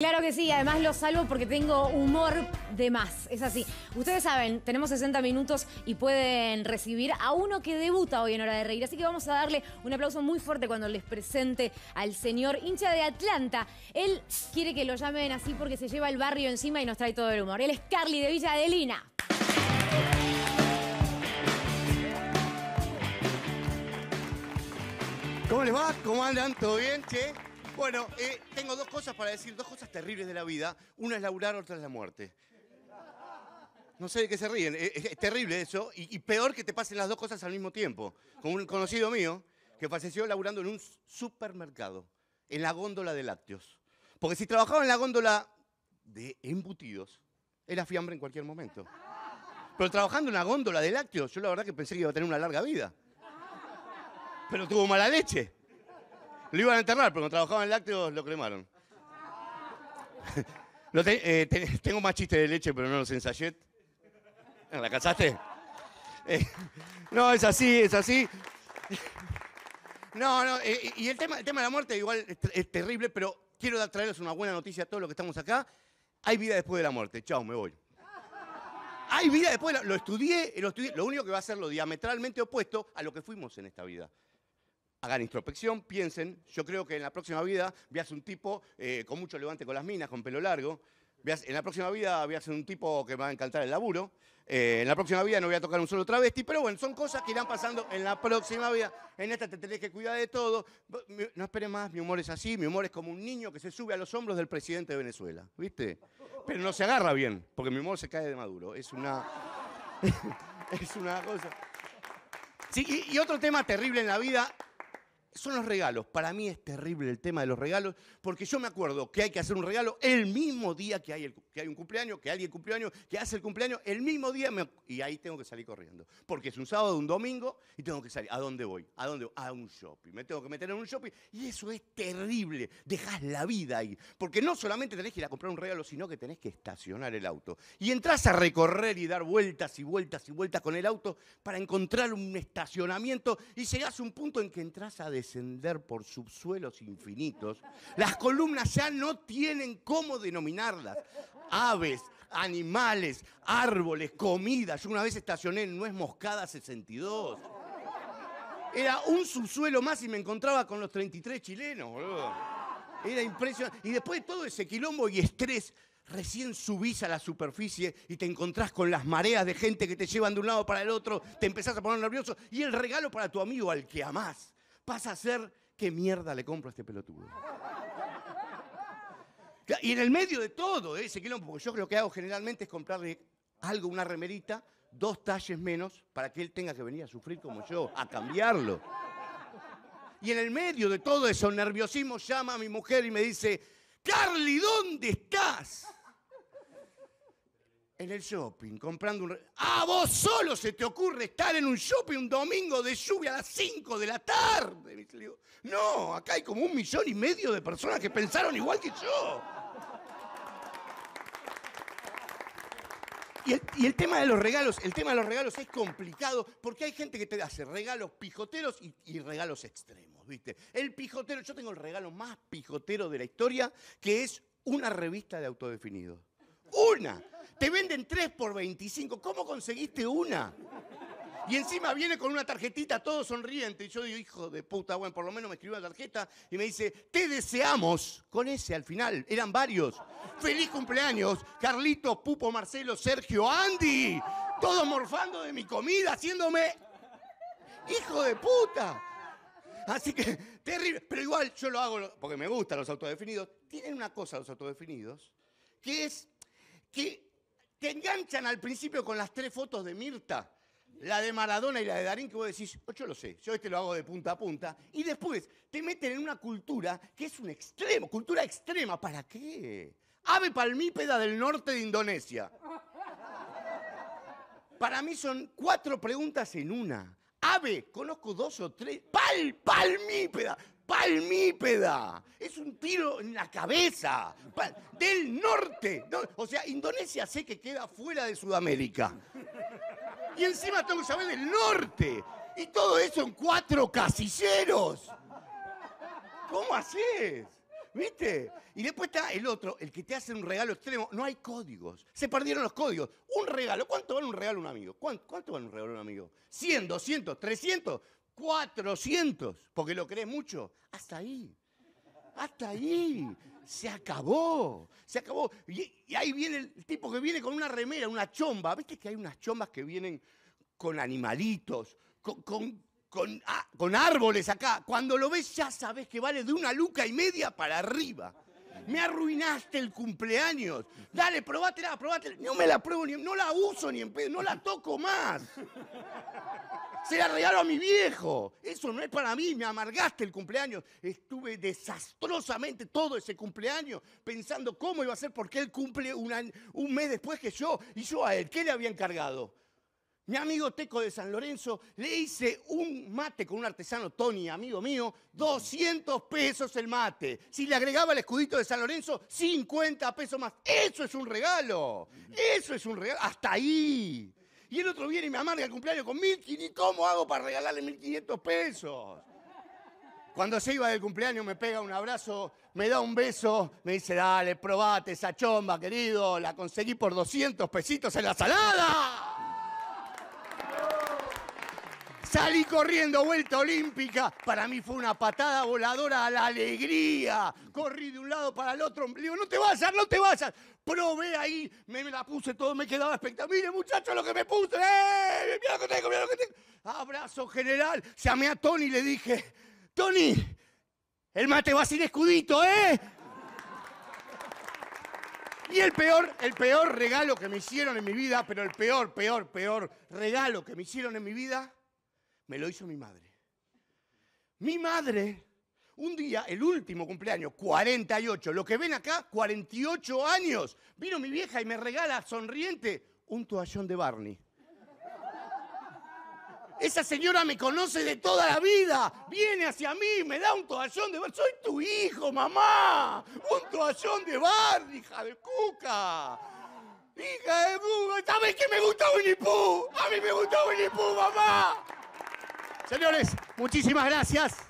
Claro que sí, además lo salvo porque tengo humor de más, es así. Ustedes saben, tenemos 60 minutos y pueden recibir a uno que debuta hoy en Hora de Reír, así que vamos a darle un aplauso muy fuerte cuando les presente al señor hincha de Atlanta. Él quiere que lo llamen así porque se lleva el barrio encima y nos trae todo el humor. Él es Carly de Villa Adelina. ¿Cómo les va? ¿Cómo andan? ¿Todo bien, che? Bueno, eh, tengo dos cosas para decir, dos cosas terribles de la vida. Una es laburar, otra es la muerte. No sé de qué se ríen. Es, terrible eso. Y, y, peor que te pasen las dos cosas al mismo tiempo. Con un conocido mío que falleció laburando en un supermercado, en la góndola de lácteos. Porque si trabajaba en la góndola de embutidos, era fiambre en cualquier momento. Pero trabajando en la góndola de lácteos, yo la verdad que pensé que iba a tener una larga vida. Pero tuvo mala leche. Lo iban a enterrar, pero cuando trabajaban en lácteos lo cremaron. Eh, tengo más chistes de leche, pero no los ensayé. ¿La casaste? Eh, no, es así, es así. No, no, eh, y el tema, el tema de la muerte igual es, terrible, pero quiero traerles una buena noticia a todos los que estamos acá. Hay vida después de la muerte. Chao, me voy. Hay vida después de la... Lo estudié, lo estudié. Lo único que va a ser lo diametralmente opuesto a lo que fuimos en esta vida hagan introspección, piensen, yo creo que en la próxima vida veas un tipo eh, con mucho levante con las minas, con pelo largo, veas, en la próxima vida voy a ser un tipo que va a encantar el laburo, eh, en la próxima vida no voy a tocar un solo travesti, pero bueno, son cosas que irán pasando en la próxima vida, en esta te tenés que cuidar de todo, no esperes más, mi humor es así, mi humor es como un niño que se sube a los hombros del presidente de Venezuela, ¿viste? Pero no se agarra bien, porque mi humor se cae de maduro, es una... es una cosa... Sí, y otro tema terrible en la vida son los regalos. Para mí es terrible el tema de los regalos, porque yo me acuerdo que hay que hacer un regalo el mismo día que hay el que hay un cumpleaños, que alguien cumpleaños, que hace el cumpleaños, el mismo día me... y ahí tengo que salir corriendo. Porque es un sábado, un domingo y tengo que salir. ¿A dónde voy? ¿A dónde voy? A un shopping. Me tengo que meter en un shopping y eso es terrible. dejas la vida ahí. Porque no solamente tenés que ir a comprar un regalo, sino que tenés que estacionar el auto. Y entras a recorrer y dar vueltas y vueltas y vueltas con el auto para encontrar un estacionamiento y llegas a un punto en que entras a descender por subsuelos infinitos. Las columnas ya no tienen cómo denominarlas aves, animales, árboles, comida. Yo una vez estacioné en Nuez Moscada 62. Era un subsuelo más y me encontraba con los 33 chilenos, boludo. Era impresionante. Y después de todo ese quilombo y estrés, recién subís a la superficie y te encontrás con las mareas de gente que te llevan de un lado para el otro, te empezás a poner nervioso y el regalo para tu amigo al que amás pasa a ser qué mierda le compro a este pelotudo. Y en el medio de todo ese quilombo, porque yo lo que hago generalmente es comprarle algo, una remerita, dos talles menos, para que él tenga que venir a sufrir como yo, a cambiarlo. Y en el medio de todo eso nerviosismo llama a mi mujer y me dice, Carly, ¿dónde estás? en el shopping, comprando un... ¡Ah, vos solo se te ocurre estar en un shopping un domingo de lluvia a las 5 de la tarde! no, acá hay como un millón y medio de personas que pensaron igual que yo. Y el, tema de los regalos, el tema de los regalos es complicado porque hay gente que te hace regalos pijoteros y, y, regalos extremos, ¿viste? El pijotero, yo tengo el regalo más pijotero de la historia, que es una revista de autodefinidos. ¡Una! Te venden tres por 25. ¿Cómo conseguiste una? Y encima viene con una tarjetita todo sonriente. Y yo digo, hijo de puta, bueno, por lo menos me escribió la tarjeta. Y me dice, te deseamos. Con ese al final. Eran varios. Feliz cumpleaños. Carlitos, Pupo, Marcelo, Sergio, Andy. Todos morfando de mi comida, haciéndome... Hijo de puta. Así que, terrible. Pero igual yo lo hago porque me gustan los autodefinidos. Tienen una cosa los autodefinidos, que es que te enganchan al principio con las tres fotos de Mirta, la de Maradona y la de Darín, que vos decís, oh, yo lo sé, yo este lo hago de punta a punta. Y después te meten en una cultura que es un extremo, cultura extrema. ¿Para qué? Ave palmípeda del norte de Indonesia. Para mí son cuatro preguntas en una. Ave, conozco dos o tres. Pal, palmípeda palmípeda. Es un tiro en la cabeza. del norte. o sea, Indonesia sé que queda fuera de Sudamérica. Y encima tengo que saber del norte. Y todo eso en cuatro casilleros. ¿Cómo haces? ¿Viste? Y después está el otro, el que te hace un regalo extremo. No hay códigos. Se perdieron los códigos. Un regalo. ¿Cuánto vale un regalo a un amigo? ¿Cuánto, cuánto vale un regalo a un amigo? ¿100, 200, 300? 400, porque lo crees mucho. Hasta ahí. Hasta ahí. Se acabó. Se acabó. Y, ahí viene el tipo que viene con una remera, una chomba. ¿Viste que hay unas chombas que vienen con animalitos, con, con, ah, árboles acá? Cuando lo ves ya sabes que vale de una luca y media para arriba. Me arruinaste el cumpleaños. Dale, probatela probatela. No me la pruebo, ni, no la uso ni en pedo, no la toco más. Se la regalo a mi viejo. Eso no es para mí, me amargaste el cumpleaños. Estuve desastrosamente todo ese cumpleaños pensando cómo iba a ser porque él cumple un, mes después que yo. ¿Y yo a él qué le había encargado? Mi amigo Teco de San Lorenzo le hice un mate con un artesano, Tony, amigo mío, 200 pesos el mate. Si le agregaba el escudito de San Lorenzo, 50 pesos más. Eso es un regalo. Eso es un regalo. Hasta ahí. Y el otro viene y me amarga el cumpleaños con 1.500. ¿Cómo hago para regalarle 1.500 pesos? Cuando se iba del cumpleaños me pega un abrazo, me da un beso, me dice, dale, probate esa chomba, querido, la conseguí por 200 pesitos en la salada. Salí corriendo, vuelta olímpica. Para mí fue una patada voladora a la alegría. Corrí de un lado para el otro. digo, no te vayas, no te vayas. Probé ahí, me, la puse todo, me quedaba espectacular. Mire, muchachos, lo que me puse. ¡Eh! Mira lo que tengo, mira lo que tengo. Abrazo general. Llamé a Tony y le dije, Tony, el mate va sin escudito, ¿eh? Y el peor, el peor regalo que me hicieron en mi vida, pero el peor, peor, peor regalo que me hicieron en mi vida me lo hizo mi madre. Mi madre, un día, el último cumpleaños, 48, lo que ven acá, 48 años, vino mi vieja y me regala sonriente un toallón de Barney. Esa señora me conoce de toda la vida. Viene hacia mí, me da un toallón de Barney. Soy tu hijo, mamá. Un toallón de Barney, hija de cuca. Hija de cuca. ¿Sabes que me gusta Winnie Pooh? A mí me gusta Winnie Pooh, mamá. Señores, muchísimas gracias.